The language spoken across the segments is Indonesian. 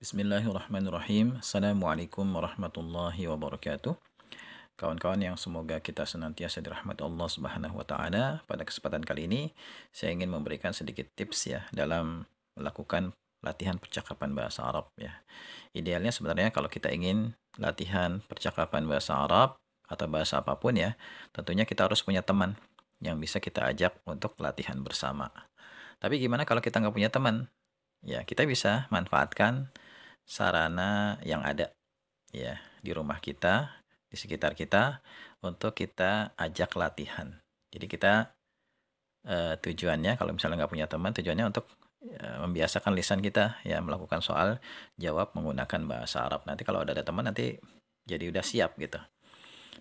Bismillahirrahmanirrahim. Assalamualaikum warahmatullahi wabarakatuh. Kawan-kawan yang semoga kita senantiasa dirahmati Allah Subhanahu wa taala, pada kesempatan kali ini saya ingin memberikan sedikit tips ya dalam melakukan latihan percakapan bahasa Arab ya. Idealnya sebenarnya kalau kita ingin latihan percakapan bahasa Arab atau bahasa apapun ya, tentunya kita harus punya teman yang bisa kita ajak untuk latihan bersama. Tapi gimana kalau kita nggak punya teman? Ya, kita bisa manfaatkan sarana yang ada ya di rumah kita, di sekitar kita untuk kita ajak latihan. Jadi kita eh, tujuannya kalau misalnya nggak punya teman, tujuannya untuk eh, membiasakan lisan kita ya melakukan soal jawab menggunakan bahasa Arab. Nanti kalau ada, ada teman nanti jadi udah siap gitu.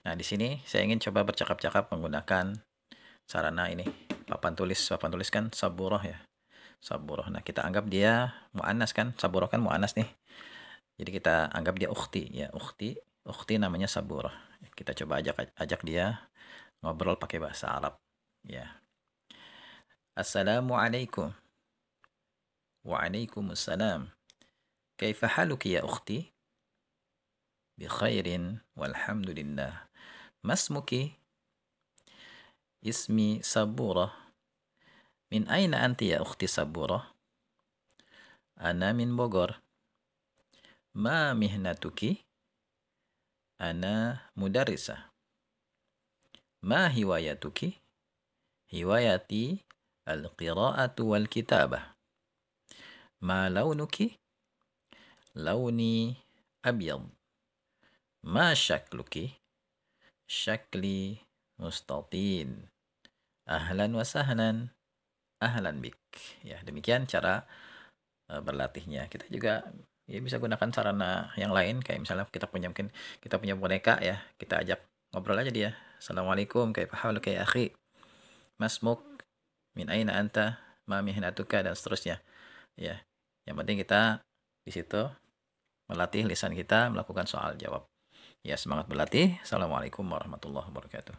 Nah, di sini saya ingin coba bercakap-cakap menggunakan sarana ini, papan tulis. Papan tulis kan saburoh ya. Saburoh. Nah, kita anggap dia mu'anas kan. Saburoh kan mu'anas nih. Jadi kita anggap dia ukti ya, ukti. Ukti namanya Saburah. Kita coba ajak ajak dia ngobrol pakai bahasa Arab ya. Assalamualaikum. Waalaikumsalam. Kaifa haluki ya ukhti? khairin walhamdulillah. Masmuki? Ismi Sabura. Min aina anti ya ukhti Sabura? Ana min Bogor. Ma mihnatuki? Ana mudarisa. Ma hiwayatuki? Hiwayati al-qira'atu wal-kitabah. Ma launuki? Launi abyad. Ma syakluki? Syakli mustatin. Ahlan wa sahlan. Ahlan bik. Ya, demikian cara eh, berlatihnya. Kita juga ya bisa gunakan sarana yang lain kayak misalnya kita punya mungkin kita punya boneka ya kita ajak ngobrol aja dia assalamualaikum kayak lo kayak akhi mas muk min aina anta mami hinatuka dan seterusnya ya yang penting kita di situ melatih lisan kita melakukan soal jawab ya semangat berlatih assalamualaikum warahmatullahi wabarakatuh